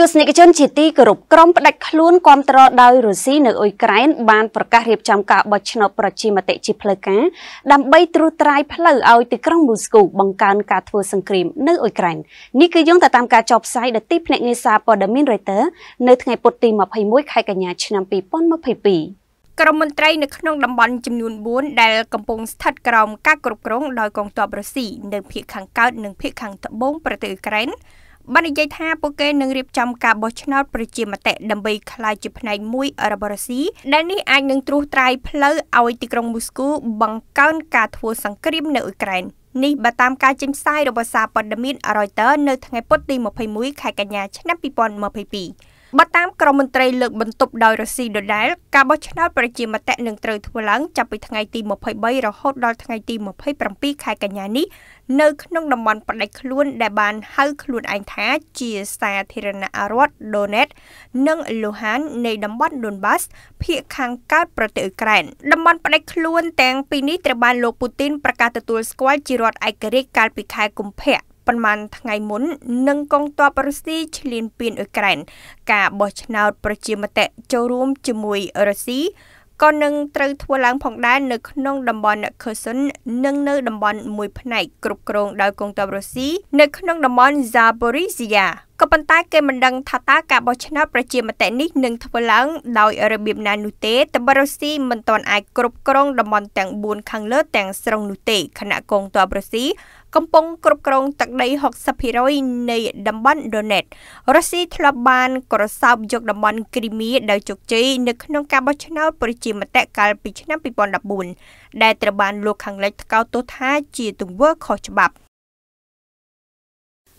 ទស្សនិកជនជាទីគោរពក្រុមផ្ដាច់ខ្លួនគាំទ្រដោយរុស្ស៊ីនៅអ៊ុយក្រែន បានប្រកាសរៀបចំការបោះឆ្នោតប្រជាមតិជាផ្លូវការដើម្បីត្រួសត្រាយផ្លូវឲ្យទីក្រុងមូស្គូបង្កើនការធ្វើសង្គ្រាមនៅអ៊ុយក្រែននេះគឺយោងទៅតាមការចុះផ្សាយដោយទីភ្នាក់ងារសារព័ត៌មាន Reuters នៅថ្ងៃពុធទី21ខែកញ្ញាឆ្នាំ2022ក្រមមន្ត្រីនៅក្នុងតំបន់ចំនួន4ដែលកំពុងស្ថិតក្រោមការគ្រប់គ្រងដោយកងទ័ពរុស្ស៊ីនៅភូមិខាងកើតនិងភូមិខាងត្បូងប្រទេសអ៊ុយក្រែនបាននិយាយថាពួកគេនឹងរៀបចំការបោះឆ្នោតប្រជាមតិដើម្បីក្លាយជាផ្នែកមួយរបស់រុស្ស៊ីដែលនេះអាចនឹងត្រួសត្រាយផ្លូវឲ្យទីក្រុងមូស្គូបង្កើនការធ្វើសង្គ្រាមនៅអ៊ុយក្រែននេះបើតាមការចេញផ្សាយរបស់សារព័ត៌មាន Reuters នៅថ្ងៃពុធទី21ខែកញ្ញាឆ្នាំ2022បើតាមក្រមមន្ត្រីលើកបន្ទប់ដោយរុស្ស៊ីដដែលការបោះឆ្នោតប្រជាមតិនឹងត្រូវធ្វើឡើងចាប់ពីថ្ងៃទី23រហូតដល់ថ្ងៃទី27ខែកញ្ញានេះនៅក្នុងតំបន់ផ្ដាច់ខ្លួន ដែលបានហៅខ្លួនឯងថា ជាសាធារណរដ្ឋ Donetsk និង Luhansk នៃតំបន់ Donbass ភាគខាងកើតប្រទេសអ៊ុយក្រែនតំបន់ផ្ដាច់ខ្លួនទាំងពីរនេះត្រូវបានលោកពូទីនប្រកាសទទួលស្គាល់ជារដ្ឋឯករាជ្យកាលពីខែកុម្ភៈប៉ុន្មានថ្ងៃមុននឹងកងទ័ពរុស្ស៊ីឈ្លានពានអ៊ុយក្រែន ការបោះឆ្នោតប្រជាមតិចូលរួមជាមួយរុស្ស៊ីក៏នឹងត្រូវធ្វើឡើងផងដែរនៅក្នុងតំបន់ខឺសុននិងនៅតំបន់មួយផ្នែកគ្រប់គ្រងដោយកងទ័ពរុស្ស៊ីនៅក្នុងតំបន់ Zaporizhia ក៏ប៉ុន្តែគេមិនដឹងថាតើការបោះឆ្នោតប្រជាមតិនេះនឹងធ្វើឡើងដោយរបៀបណានោះទេតបរុស៊ីមិនទាន់អាចគ្រប់គ្រងតំបន់ទាំង4ខាងលើទាំងស្រុងនោះទេខណៈកងទ័ពរុស្ស៊ីកំពុងគ្រប់គ្រងទឹកដី60%នៃតំបន់ Donetsk រុស្ស៊ីធ្លាប់បានក្រសោបយកតំបន់គ្រីមៀដោយជោគជ័យនៅក្នុងការបោះឆ្នោតប្រជាមតិកាលពីឆ្នាំ2014ដែលត្រូវបានលោកខាងលិចថ្កោលទោសថាជាទង្វើខុសច្បាប់